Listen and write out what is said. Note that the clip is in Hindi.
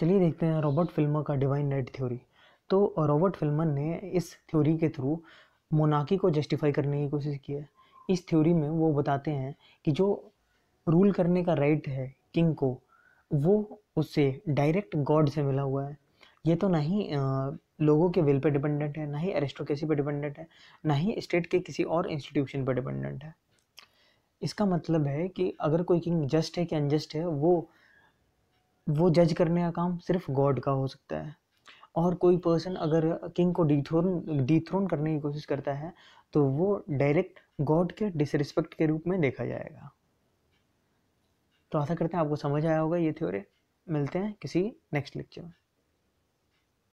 चलिए देखते हैं रॉबर्ट फिल्मर का डिवाइन राइट थ्योरी तो रॉबर्ट फिल्मर ने इस थ्योरी के थ्रू मोनाकी को जस्टिफाई करने की कोशिश की है इस थ्योरी में वो बताते हैं कि जो रूल करने का राइट है किंग को वो उससे डायरेक्ट गॉड से मिला हुआ है ये तो ना ही लोगों के विल पे डिपेंडेंट है ना ही एरिस्टोक्रेसी पे डिपेंडेंट है ना ही स्टेट के किसी और इंस्टीट्यूशन पर डिपेंडेंट है इसका मतलब है कि अगर कोई किंग जस्ट है कि अनजस्ट है वो वो जज करने का काम सिर्फ गॉड का हो सकता है और कोई पर्सन अगर किंग को डिथ्रोन डिथ्रोन करने की कोशिश करता है तो वो डायरेक्ट गॉड के डिसरिस्पेक्ट के रूप में देखा जाएगा तो आशा करते हैं आपको समझ आया होगा ये थ्योरी मिलते हैं किसी नेक्स्ट लेक्चर में